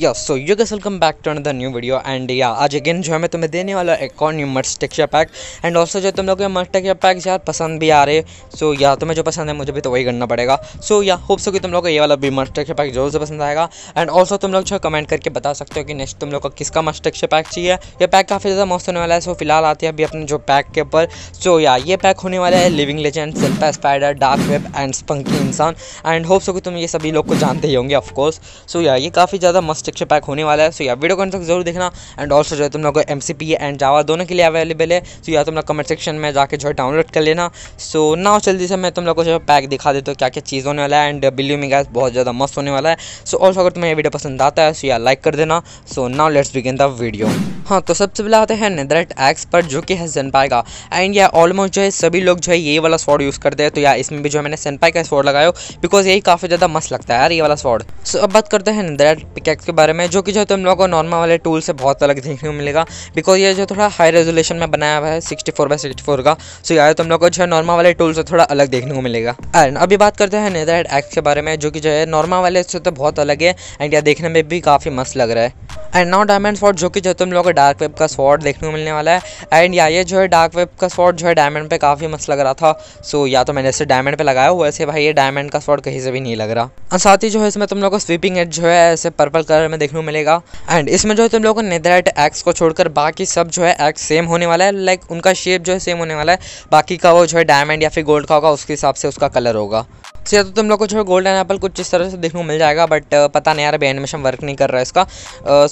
या so you guys welcome back to the new video and yeah आज again जो है मैं तुम्हें देने वाला एक और न्यू मर्स टेक्चर पैक एंड ऑल्सो जो तुम लोग के मर्स टेक्चर पैक यार पसंद भी आ रहे सो so, या तुम्हें जो पसंद है मुझे भी तो वही करना पड़ेगा सो so, या होप सो कि तुम लोग को ये वाला भी मर्स टेक्चर पैक जरूर से पसंद आएगा एंड ऑल्सो तुम लोग जो कमेंट करके बता सकते हो कि नेक्स्ट तुम लोग का किसका मर्स टेक्चर पैक चाहिए ये पैक काफ़ी ज़्यादा मस्त होने वाला है सो फिलहाल आते हैं अभी अपने जो पैक के ऊपर सो या ये पैक होने वाला है living legend Silpa spider dark web and spunky इंसान एंड होप सो कि तुम ये सभी लोग को जानते ही होंगे ऑफकोर्स सो या ये काफ़ी ज़्यादा मस्त सिक्स पैक होने वाला है सो या वीडियो कमेंट जरूर देखना एंड ऑल्सो जो है तुम लोग को एम एंड जावा दोनों के लिए अवेलेबल है सो या तुम लोग कमेंट सेक्शन में जाकर जो है डाउनलोड कर लेना सो ना जल्दी से मैं तुम लोग को जो है पैक दिखा देता हूँ क्या क्या चीज़ होने वाला है एंड बिल्यू में गैस बहुत ज़्यादा मस्त होने वाला है सो ऑल्सो अगर तुम्हें वीडियो पसंद आता है सो या लाइक कर देना so now let's begin the video हाँ तो सबसे पहले आते हैं नेदरट एक्स पर जो कि है सेनपाई का एंड या ऑलमोस्ट जो है सभी लोग जो है ये वाला स्वॉर्ड यूज़ करते हैं तो या इसमें भी जो है मैंने सेनपाई का स्वॉर्ड लगाया बिकॉज यही काफ़ी ज़्यादा मस्त लगता है यार ये वाला स्वॉर्ड सो अब बात करते हैं नेदरट पिकैक्स के बारे में जो कि जो है तुम लोगों को नॉर्मल वाले टूल से बहुत अलग देखने को मिलेगा बिकॉज ये जो थोड़ा हाई रेजोल्यूशन में बनाया हुआ है sixty four by sixty four का सो यार तुम लोग को जो है नॉर्मल वाले टूल से थोड़ा अलग देखने को मिलेगा एंड अभी बात करते हैं नेदर एक्स के बारे में जो कि जो है नॉर्मल वाले से तो बहुत अलग है एंड यह देखने में भी काफ़ी मस्त लग रहा है एंड नाउ डायमंड स्वॉर्ड जो कि जो तुम लोग को डार्क वेब का स्वॉर्ड देखने को मिलने वाला है एंड या ये जो है डार्क वेब का स्वॉर्ड जो है डायमंड पे काफ़ी मस्त लग रहा था सो so, या तो मैंने इसे डायमंड पे लगाया हुआ ऐसे भाई ये डायमंड का स्वॉर्ड कहीं से भी नहीं लग रहा और साथ ही जो है इसमें तुम लोग को स्वीपिंग एड जो है ऐसे पर्पल कलर कलर में देखने को मिलेगा एंड इसमें जो है तुम लोगों को नेदराइट एक्स को छोड़कर बाकी सब जो है एक्स सेम होने वाला है लाइक उनका शेप जो है सेम होने वाला है बाकी का वो जो है डायमंड या फिर गोल्ड का होगा उसके हिसाब से उसका कलर होगा या तो तुम लोग को जो गोल्डन एप्पल कुछ इस तरह से देखने को मिल जाएगा बट पता नहीं यार अभी एनिमेशन वर्क नहीं कर रहा है इसका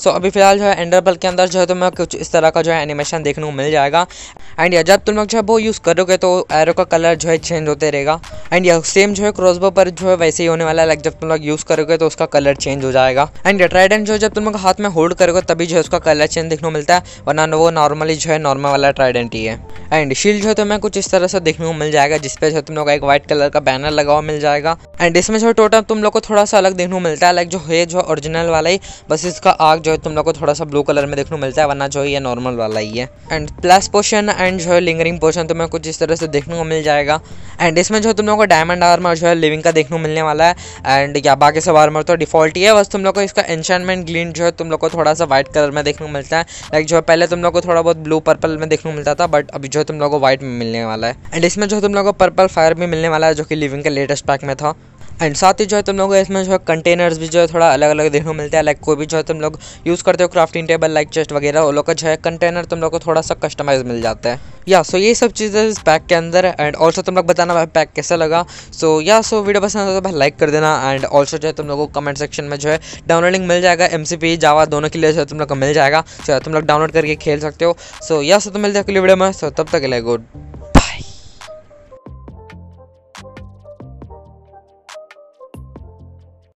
सो अभी फिलहाल जो है एंडरपल के अंदर जो है तुम्हें कुछ इस तरह का जो है एनिमेशन देखने को मिल जाएगा एंड या जब तुम लोग जो है वो यूज़ करोगे तो एरो का कलर जो है चेंज होते रहेगा एंड या सेम जो है क्रॉसबो पर जो है वैसे ही होने वाला है लाइक जब तुम लोग यूज़ करोगे तो उसका कलर चेंज हो जाएगा एंड या ट्राइडेंट जो है जब तुम लोग हाथ में होल्ड करोगे तभी जो है उसका कलर चेंज देखने को मिलता है वरना वो नॉर्मली जो है नॉर्मल वाला ट्राइडेंट ही है एंड शील्ड जो है तुम्हें कुछ इस तरह से देखने को मिल जाएगा जिसपे जो है तुम लोग एक व्हाइट कलर का बैनर लगा हुआ मिल जाए जाएगा एंड इसमें जो टोटल तुम लोग को थोड़ा सा अलग देखने को मिलता है लाइक जो है जो ओरिजिनल वाला ही बस इसका आग जो है तुम लोग को थोड़ा सा ब्लू कलर में देखने को मिलता है वरना जो है ये नॉर्मल वाला ही है एंड प्लस पोर्शन एंड जो है लिंगरिंग पोर्शन तुम्हें कुछ इस तरह से देखने को मिल जाएगा एंड इसमें जो तुम लोग को डायमंड आर्मर जो है लिविंग का देखने को मिलने वाला है एंड या बाकी सब आर्मर तो डिफॉल्ट ही है बस तुम लोग को इसका एनशानमेंट ग्लिन जो है तुम लोग को थोड़ा सा व्हाइट कलर में देखने को मिलता है लाइक जो है पहले तुम लोग को थोड़ा बहुत ब्लू पर्पल में देखने को मिलता था बट अभी जो है तुम लोग को व्हाइट में मिलने वाला है एंड इसमें जो तुम लोग को पर्पल फायर भी मिलने वाला है जो कि लिविंग का लेटेस्ट पैक में था एंड साथ ही जो है तुम लोग इसमें जो है कंटेनर्स भी जो है थोड़ा अलग अलग देखने को मिलते हैं लाइक कोई भी जो है तुम लोग यूज़ करते हो क्राफ्टिंग टेबल लाइक चेस्ट वगैरह वो लोग का जो है कंटेनर तुम लोग को थोड़ा सा कस्टमाइज मिल जाता है या सो ये सब चीज़ें इस पैक के अंदर एंड ऑल्सो तुम लोग बताना भाई पैक कैसा लगा सो या सो वीडियो पसंद आता तो भाई लाइक कर देना एंड ऑल्सो जो है तुम लोग को कमेंट सेक्शन में जो है डाउनलोडिंग मिल जाएगा एम सी जावा दोनों के लिए जो है तुम लोग को मिल जाएगा सो तुम लोग डाउनलोड करके खेल सकते हो सो या सो तो मिलते हो अगली वीडियो में सो तब तक ले गुड